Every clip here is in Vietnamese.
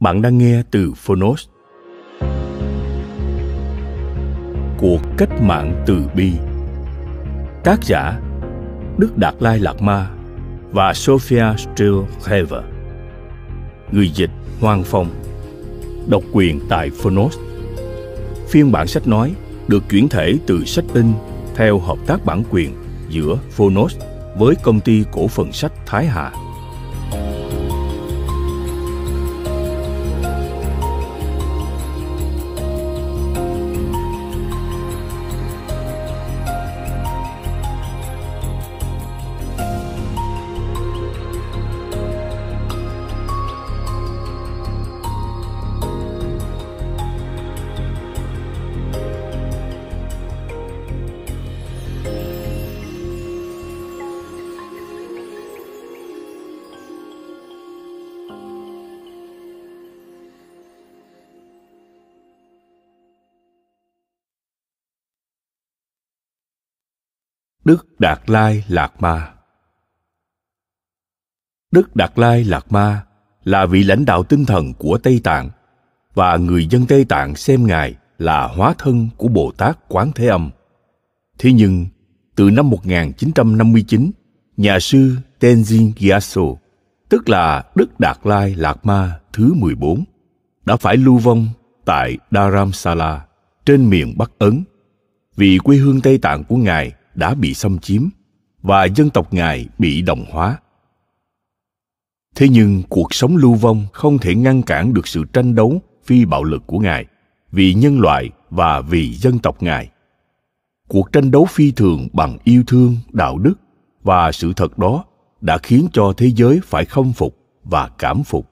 Bạn đang nghe từ Phonos. Cuộc cách mạng từ bi. Tác giả Đức Đạt Lai Lạt Ma và Sophia Steelhever. Người dịch Hoàng Phong. Độc quyền tại Phonos. Phiên bản sách nói được chuyển thể từ sách in theo hợp tác bản quyền giữa Phonos với công ty cổ phần sách Thái Hà. Đức Đạt Lai Lạt Ma Đức Đạt Lai Lạt Ma là vị lãnh đạo tinh thần của Tây Tạng và người dân Tây Tạng xem Ngài là hóa thân của Bồ Tát Quán Thế Âm. Thế nhưng, từ năm 1959, nhà sư Tenzin Gyatso, tức là Đức Đạt Lai Lạt Ma thứ 14, đã phải lưu vong tại Dharamsala, trên miền Bắc Ấn, vì quê hương Tây Tạng của Ngài đã bị xâm chiếm và dân tộc ngài bị đồng hóa thế nhưng cuộc sống lưu vong không thể ngăn cản được sự tranh đấu phi bạo lực của ngài vì nhân loại và vì dân tộc ngài cuộc tranh đấu phi thường bằng yêu thương đạo đức và sự thật đó đã khiến cho thế giới phải khâm phục và cảm phục.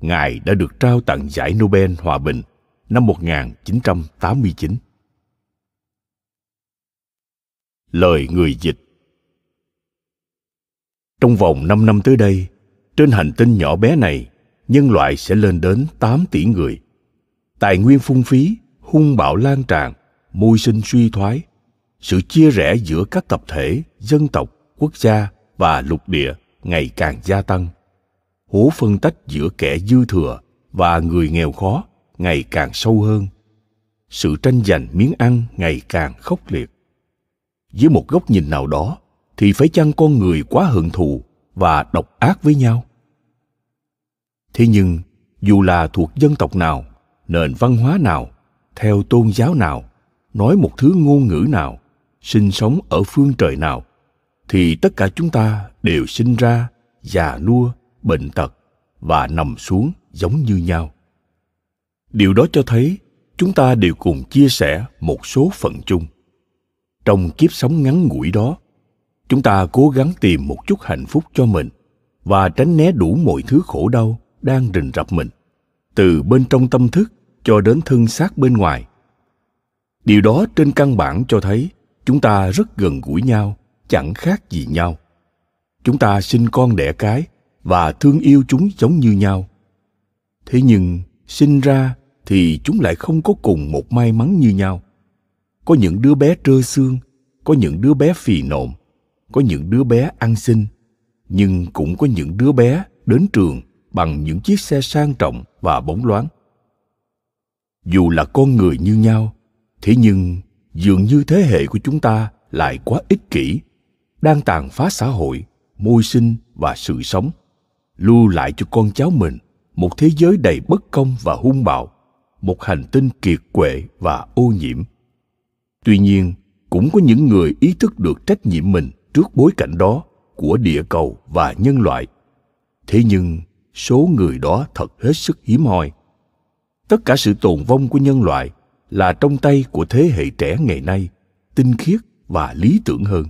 Ngài đã được trao tặng giải Nobel Hòa bình năm 1989 lời người dịch trong vòng 5 năm tới đây, trên hành tinh nhỏ bé này, nhân loại sẽ lên đến 8 tỷ người. Tài nguyên phung phí, hung bạo lan tràn, môi sinh suy thoái, sự chia rẽ giữa các tập thể, dân tộc, quốc gia và lục địa ngày càng gia tăng. Hố phân tách giữa kẻ dư thừa và người nghèo khó ngày càng sâu hơn. Sự tranh giành miếng ăn ngày càng khốc liệt dưới một góc nhìn nào đó thì phải chăng con người quá hận thù và độc ác với nhau thế nhưng dù là thuộc dân tộc nào nền văn hóa nào theo tôn giáo nào nói một thứ ngôn ngữ nào sinh sống ở phương trời nào thì tất cả chúng ta đều sinh ra già nua bệnh tật và nằm xuống giống như nhau điều đó cho thấy chúng ta đều cùng chia sẻ một số phận chung trong kiếp sống ngắn ngủi đó chúng ta cố gắng tìm một chút hạnh phúc cho mình và tránh né đủ mọi thứ khổ đau đang rình rập mình từ bên trong tâm thức cho đến thân xác bên ngoài điều đó trên căn bản cho thấy chúng ta rất gần gũi nhau chẳng khác gì nhau chúng ta sinh con đẻ cái và thương yêu chúng giống như nhau thế nhưng sinh ra thì chúng lại không có cùng một may mắn như nhau có những đứa bé trơ xương có những đứa bé phì nộm có những đứa bé ăn xin nhưng cũng có những đứa bé đến trường bằng những chiếc xe sang trọng và bóng loáng dù là con người như nhau thế nhưng dường như thế hệ của chúng ta lại quá ích kỷ đang tàn phá xã hội môi sinh và sự sống lưu lại cho con cháu mình một thế giới đầy bất công và hung bạo một hành tinh kiệt quệ và ô nhiễm tuy nhiên cũng có những người ý thức được trách nhiệm mình trước bối cảnh đó của địa cầu và nhân loại thế nhưng số người đó thật hết sức hiếm hoi tất cả sự tồn vong của nhân loại là trong tay của thế hệ trẻ ngày nay tinh khiết và lý tưởng hơn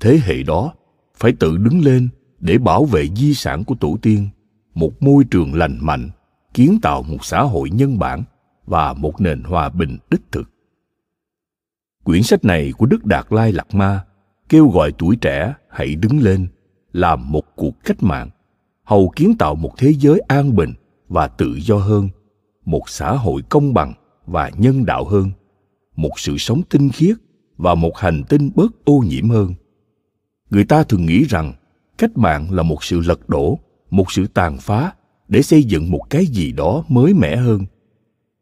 thế hệ đó phải tự đứng lên để bảo vệ di sản của tổ tiên một môi trường lành mạnh kiến tạo một xã hội nhân bản và một nền hòa bình đích thực Quyển sách này của Đức Đạt Lai Lạt Ma kêu gọi tuổi trẻ hãy đứng lên, làm một cuộc cách mạng, hầu kiến tạo một thế giới an bình và tự do hơn, một xã hội công bằng và nhân đạo hơn, một sự sống tinh khiết và một hành tinh bớt ô nhiễm hơn. Người ta thường nghĩ rằng cách mạng là một sự lật đổ, một sự tàn phá để xây dựng một cái gì đó mới mẻ hơn.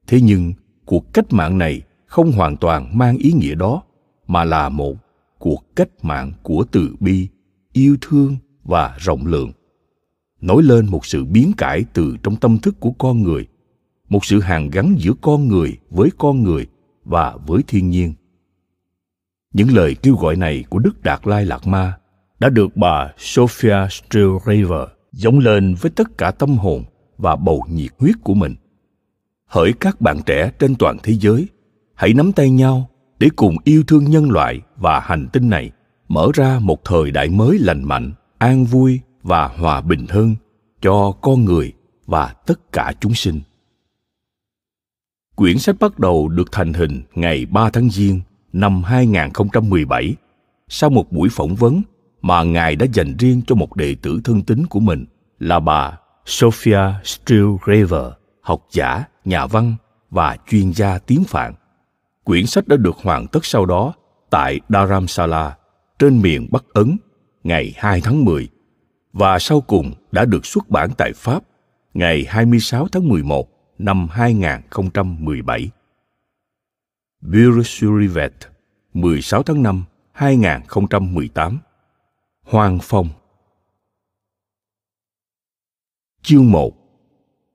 Thế nhưng, cuộc cách mạng này không hoàn toàn mang ý nghĩa đó mà là một cuộc cách mạng của từ bi yêu thương và rộng lượng nổi lên một sự biến cải từ trong tâm thức của con người một sự hàn gắn giữa con người với con người và với thiên nhiên những lời kêu gọi này của đức đạt lai lạt ma đã được bà sophia Stilriver dống lên với tất cả tâm hồn và bầu nhiệt huyết của mình hỡi các bạn trẻ trên toàn thế giới hãy nắm tay nhau để cùng yêu thương nhân loại và hành tinh này mở ra một thời đại mới lành mạnh an vui và hòa bình hơn cho con người và tất cả chúng sinh Quyển sách bắt đầu được thành hình ngày 3 tháng Giêng năm 2017 sau một buổi phỏng vấn mà Ngài đã dành riêng cho một đệ tử thân tín của mình là bà Sophia Stilgraver, học giả, nhà văn và chuyên gia tiếng Phạn Quyển sách đã được hoàn tất sau đó tại Dharamsala, trên miền Bắc Ấn, ngày 2 tháng 10 và sau cùng đã được xuất bản tại Pháp ngày 26 tháng 11 năm 2017. Birusurivet, 16 tháng 5, 2018. Hoàng Phong Chương 1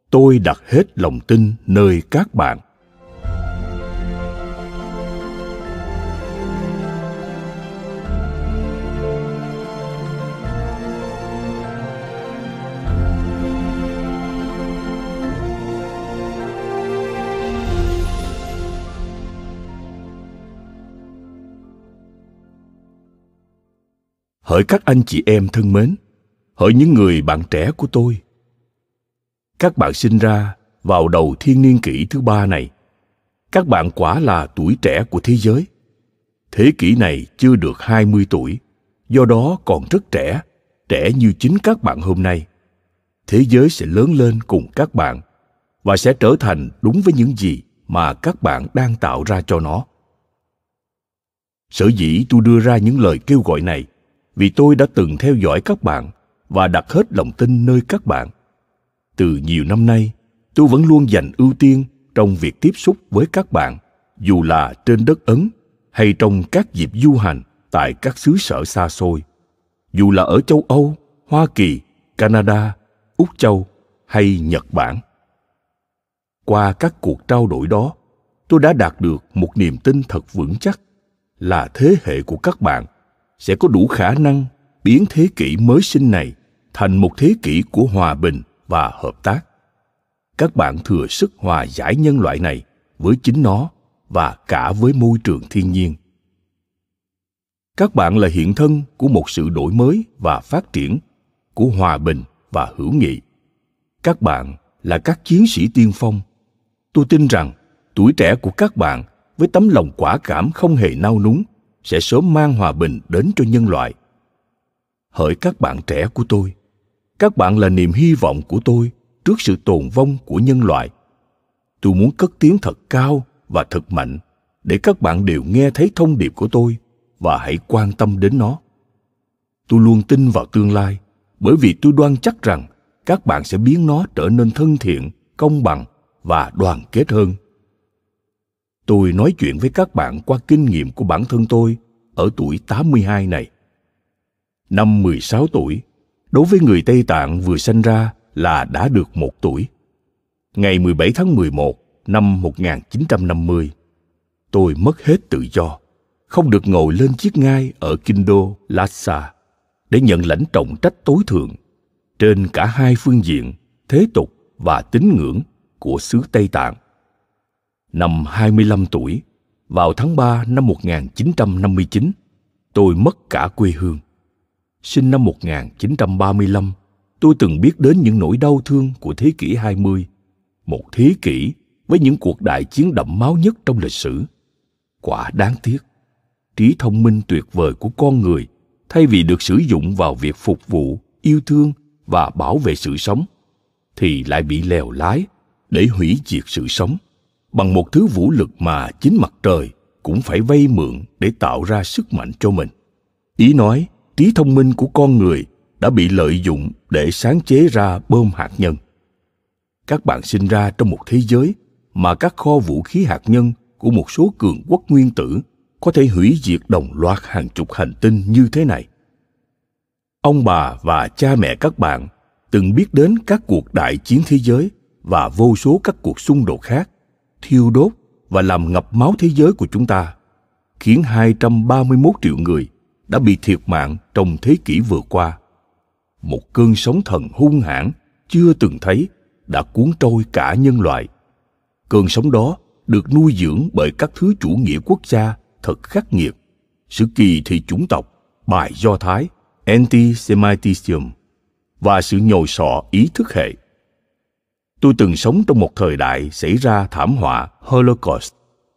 Tôi đặt hết lòng tin nơi các bạn. hỡi các anh chị em thân mến hỡi những người bạn trẻ của tôi các bạn sinh ra vào đầu thiên niên kỷ thứ ba này các bạn quả là tuổi trẻ của thế giới thế kỷ này chưa được hai mươi tuổi, do đó còn rất trẻ, trẻ như chính các bạn hôm nay. Thế giới sẽ lớn lên cùng các bạn và sẽ trở thành đúng với những gì mà các bạn đang tạo ra cho nó. Sở dĩ tôi đưa ra những lời kêu gọi này vì tôi đã từng theo dõi các bạn và đặt hết lòng tin nơi các bạn từ nhiều năm nay tôi vẫn luôn dành ưu tiên trong việc tiếp xúc với các bạn dù là trên đất ấn hay trong các dịp du hành tại các xứ sở xa xôi dù là ở châu âu hoa kỳ canada úc châu hay nhật bản qua các cuộc trao đổi đó tôi đã đạt được một niềm tin thật vững chắc là thế hệ của các bạn sẽ có đủ khả năng biến thế kỷ mới sinh này thành một thế kỷ của hòa bình và hợp tác các bạn thừa sức hòa giải nhân loại này với chính nó và cả với môi trường thiên nhiên các bạn là hiện thân của một sự đổi mới và phát triển của hòa bình và hữu nghị các bạn là các chiến sĩ tiên phong tôi tin rằng tuổi trẻ của các bạn với tấm lòng quả cảm không hề nao núng sẽ sớm mang hòa bình đến cho nhân loại hỡi các bạn trẻ của tôi các bạn là niềm hy vọng của tôi trước sự tồn vong của nhân loại tôi muốn cất tiếng thật cao và thật mạnh để các bạn đều nghe thấy thông điệp của tôi và hãy quan tâm đến nó tôi luôn tin vào tương lai bởi vì tôi đoan chắc rằng các bạn sẽ biến nó trở nên thân thiện công bằng và đoàn kết hơn Tôi nói chuyện với các bạn qua kinh nghiệm của bản thân tôi ở tuổi 82 này. Năm 16 tuổi, đối với người Tây Tạng vừa sinh ra là đã được một tuổi. Ngày 17 tháng 11 năm 1950, tôi mất hết tự do, không được ngồi lên chiếc ngai ở Kinh Đô Lhasa để nhận lãnh trọng trách tối thượng trên cả hai phương diện thế tục và tín ngưỡng của xứ Tây Tạng Năm 25 tuổi, vào tháng 3 năm 1959, tôi mất cả quê hương. Sinh năm 1935, tôi từng biết đến những nỗi đau thương của thế kỷ 20, một thế kỷ với những cuộc đại chiến đẫm máu nhất trong lịch sử. Quả đáng tiếc, trí thông minh tuyệt vời của con người thay vì được sử dụng vào việc phục vụ, yêu thương và bảo vệ sự sống, thì lại bị lèo lái để hủy diệt sự sống bằng một thứ vũ lực mà chính mặt trời cũng phải vay mượn để tạo ra sức mạnh cho mình ý nói trí thông minh của con người đã bị lợi dụng để sáng chế ra bom hạt nhân các bạn sinh ra trong một thế giới mà các kho vũ khí hạt nhân của một số cường quốc nguyên tử có thể hủy diệt đồng loạt hàng chục hành tinh như thế này ông bà và cha mẹ các bạn từng biết đến các cuộc đại chiến thế giới và vô số các cuộc xung đột khác thiêu đốt và làm ngập máu thế giới của chúng ta, khiến 231 triệu người đã bị thiệt mạng trong thế kỷ vừa qua. Một cơn sóng thần hung hãn chưa từng thấy đã cuốn trôi cả nhân loại. Cơn sóng đó được nuôi dưỡng bởi các thứ chủ nghĩa quốc gia thật khắc nghiệt, sự kỳ thị chủng tộc, bài do thái, anti-semitism và sự nhồi sọ ý thức hệ. Tôi từng sống trong một thời đại xảy ra thảm họa Holocaust,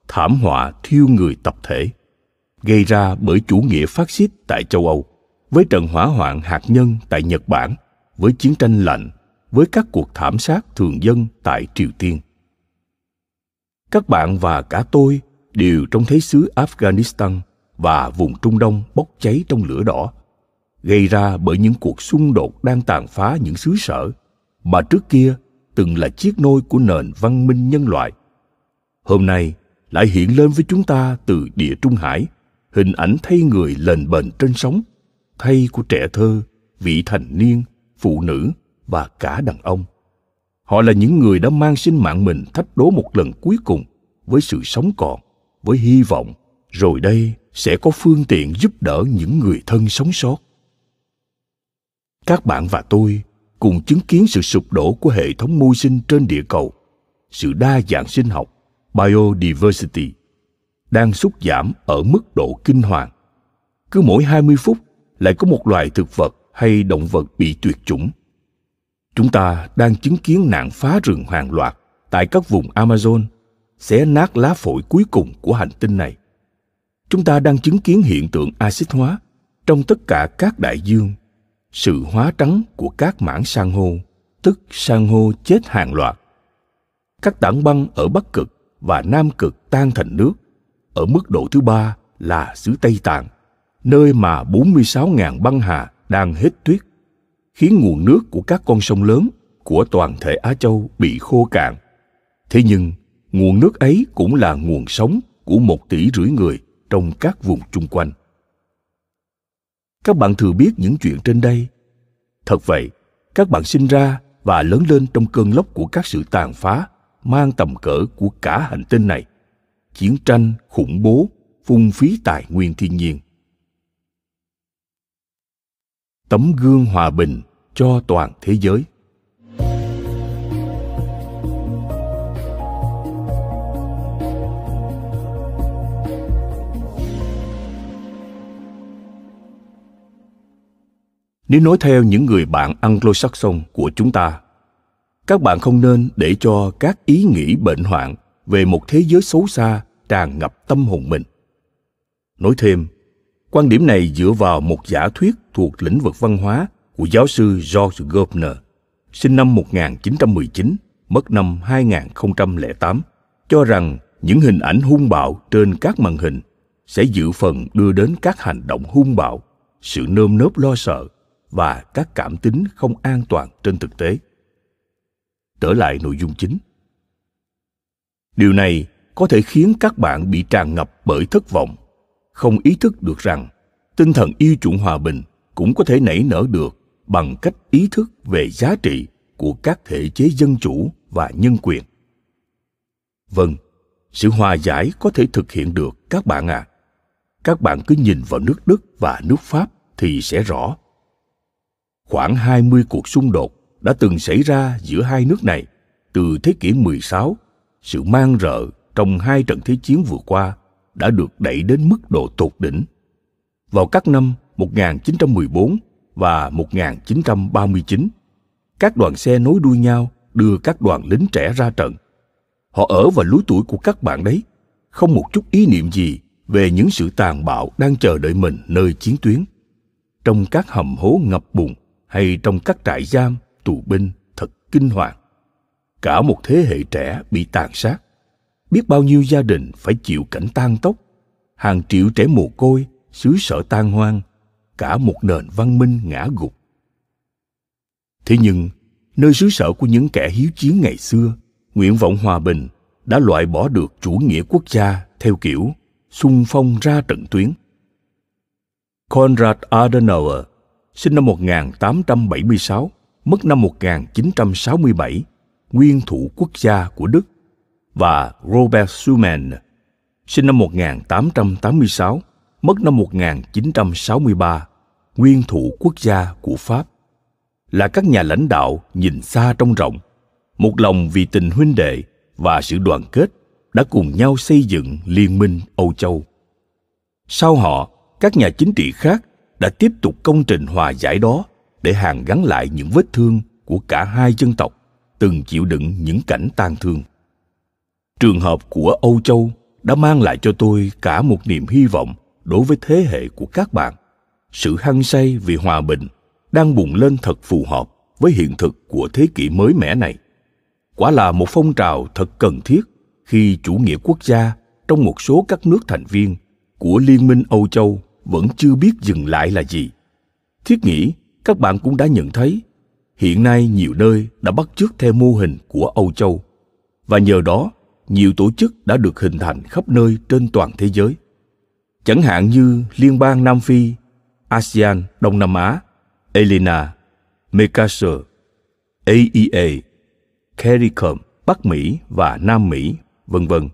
thảm họa thiêu người tập thể, gây ra bởi chủ nghĩa phát xít tại châu Âu, với trận hỏa hoạn hạt nhân tại Nhật Bản, với chiến tranh lạnh, với các cuộc thảm sát thường dân tại Triều Tiên. Các bạn và cả tôi đều trong thế xứ Afghanistan và vùng Trung Đông bốc cháy trong lửa đỏ, gây ra bởi những cuộc xung đột đang tàn phá những xứ sở mà trước kia từng là chiếc nôi của nền văn minh nhân loại hôm nay lại hiện lên với chúng ta từ địa trung hải hình ảnh thay người lền bền trên sóng thay của trẻ thơ vị thành niên phụ nữ và cả đàn ông họ là những người đã mang sinh mạng mình thách đố một lần cuối cùng với sự sống còn với hy vọng rồi đây sẽ có phương tiện giúp đỡ những người thân sống sót các bạn và tôi cùng chứng kiến sự sụp đổ của hệ thống môi sinh trên địa cầu, sự đa dạng sinh học, biodiversity, đang sút giảm ở mức độ kinh hoàng. Cứ mỗi 20 phút lại có một loài thực vật hay động vật bị tuyệt chủng. Chúng ta đang chứng kiến nạn phá rừng hàng loạt tại các vùng Amazon, xé nát lá phổi cuối cùng của hành tinh này. Chúng ta đang chứng kiến hiện tượng axit hóa trong tất cả các đại dương sự hóa trắng của các mảng san hô, tức san hô chết hàng loạt. Các tảng băng ở Bắc Cực và Nam Cực tan thành nước. Ở mức độ thứ ba là xứ Tây Tạng, nơi mà 46.000 băng hà đang hết tuyết, khiến nguồn nước của các con sông lớn của toàn thể Á Châu bị khô cạn. Thế nhưng, nguồn nước ấy cũng là nguồn sống của một tỷ rưỡi người trong các vùng chung quanh các bạn thừa biết những chuyện trên đây thật vậy các bạn sinh ra và lớn lên trong cơn lốc của các sự tàn phá mang tầm cỡ của cả hành tinh này chiến tranh khủng bố phung phí tài nguyên thiên nhiên tấm gương hòa bình cho toàn thế giới Nếu nói theo những người bạn Anglo-Saxon của chúng ta, các bạn không nên để cho các ý nghĩ bệnh hoạn về một thế giới xấu xa tràn ngập tâm hồn mình. Nói thêm, quan điểm này dựa vào một giả thuyết thuộc lĩnh vực văn hóa của giáo sư George Gopner, sinh năm 1919, mất năm 2008, cho rằng những hình ảnh hung bạo trên các màn hình sẽ dự phần đưa đến các hành động hung bạo, sự nơm nớp lo sợ và các cảm tính không an toàn trên thực tế trở lại nội dung chính điều này có thể khiến các bạn bị tràn ngập bởi thất vọng không ý thức được rằng tinh thần yêu chuộng hòa bình cũng có thể nảy nở được bằng cách ý thức về giá trị của các thể chế dân chủ và nhân quyền vâng sự hòa giải có thể thực hiện được các bạn ạ à. các bạn cứ nhìn vào nước đức và nước pháp thì sẽ rõ khoảng 20 cuộc xung đột đã từng xảy ra giữa hai nước này từ thế kỷ 16, sự mang rợ trong hai trận thế chiến vừa qua đã được đẩy đến mức độ tột đỉnh. Vào các năm 1914 và 1939, các đoàn xe nối đuôi nhau đưa các đoàn lính trẻ ra trận. Họ ở vào lứa tuổi của các bạn đấy, không một chút ý niệm gì về những sự tàn bạo đang chờ đợi mình nơi chiến tuyến. Trong các hầm hố ngập bùn, hay trong các trại giam tù binh thật kinh hoàng cả một thế hệ trẻ bị tàn sát biết bao nhiêu gia đình phải chịu cảnh tan tóc hàng triệu trẻ mồ côi xứ sở tan hoang cả một nền văn minh ngã gục thế nhưng nơi xứ sở của những kẻ hiếu chiến ngày xưa nguyện vọng hòa bình đã loại bỏ được chủ nghĩa quốc gia theo kiểu xung phong ra trận tuyến Konrad Adenauer sinh năm 1876, mất năm 1967, nguyên thủ quốc gia của Đức, và Robert Schumann, sinh năm 1886, mất năm 1963, nguyên thủ quốc gia của Pháp, là các nhà lãnh đạo nhìn xa trong rộng, một lòng vì tình huynh đệ và sự đoàn kết đã cùng nhau xây dựng Liên minh Âu Châu. Sau họ, các nhà chính trị khác đã tiếp tục công trình hòa giải đó để hàn gắn lại những vết thương của cả hai dân tộc từng chịu đựng những cảnh tang thương trường hợp của âu châu đã mang lại cho tôi cả một niềm hy vọng đối với thế hệ của các bạn sự hăng say vì hòa bình đang bùng lên thật phù hợp với hiện thực của thế kỷ mới mẻ này quả là một phong trào thật cần thiết khi chủ nghĩa quốc gia trong một số các nước thành viên của liên minh âu châu vẫn chưa biết dừng lại là gì thiết nghĩ các bạn cũng đã nhận thấy hiện nay nhiều nơi đã bắt chước theo mô hình của âu châu và nhờ đó nhiều tổ chức đã được hình thành khắp nơi trên toàn thế giới chẳng hạn như liên bang nam phi asean đông nam á elena mercosur aea e caricom bắc mỹ và nam mỹ vân vân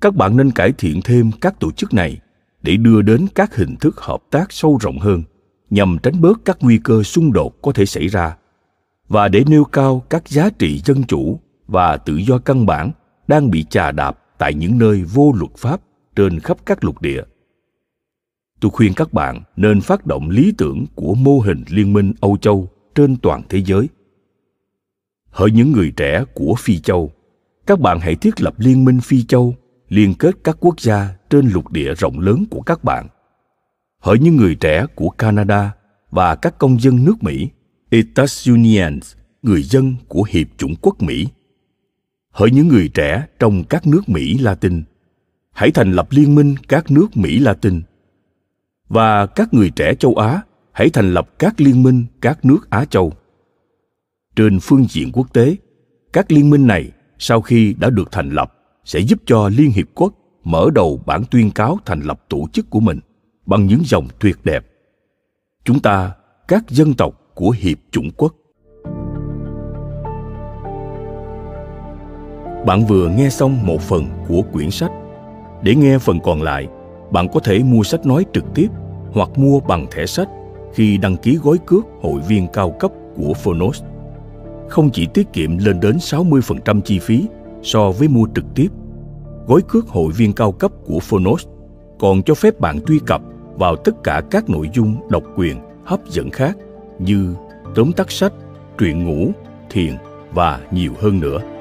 các bạn nên cải thiện thêm các tổ chức này để đưa đến các hình thức hợp tác sâu rộng hơn nhằm tránh bớt các nguy cơ xung đột có thể xảy ra và để nêu cao các giá trị dân chủ và tự do căn bản đang bị chà đạp tại những nơi vô luật pháp trên khắp các lục địa tôi khuyên các bạn nên phát động lý tưởng của mô hình liên minh âu châu trên toàn thế giới hỡi những người trẻ của phi châu các bạn hãy thiết lập liên minh phi châu liên kết các quốc gia trên lục địa rộng lớn của các bạn hỡi những người trẻ của canada và các công dân nước mỹ Etats Unions, người dân của Hiệp chủng quốc Mỹ. Hỡi những người trẻ trong các nước Mỹ Latin, hãy thành lập liên minh các nước Mỹ Latin. Và các người trẻ châu Á, hãy thành lập các liên minh các nước Á Châu. Trên phương diện quốc tế, các liên minh này sau khi đã được thành lập sẽ giúp cho Liên Hiệp Quốc mở đầu bản tuyên cáo thành lập tổ chức của mình bằng những dòng tuyệt đẹp. Chúng ta, các dân tộc của Hiệp chủng quốc. Bạn vừa nghe xong một phần của quyển sách. Để nghe phần còn lại, bạn có thể mua sách nói trực tiếp hoặc mua bằng thẻ sách khi đăng ký gói cước hội viên cao cấp của Phonos. Không chỉ tiết kiệm lên đến 60% chi phí so với mua trực tiếp. Gói cước hội viên cao cấp của Phonos còn cho phép bạn truy cập vào tất cả các nội dung độc quyền hấp dẫn khác như tóm tắt sách, truyện ngủ, thiền và nhiều hơn nữa.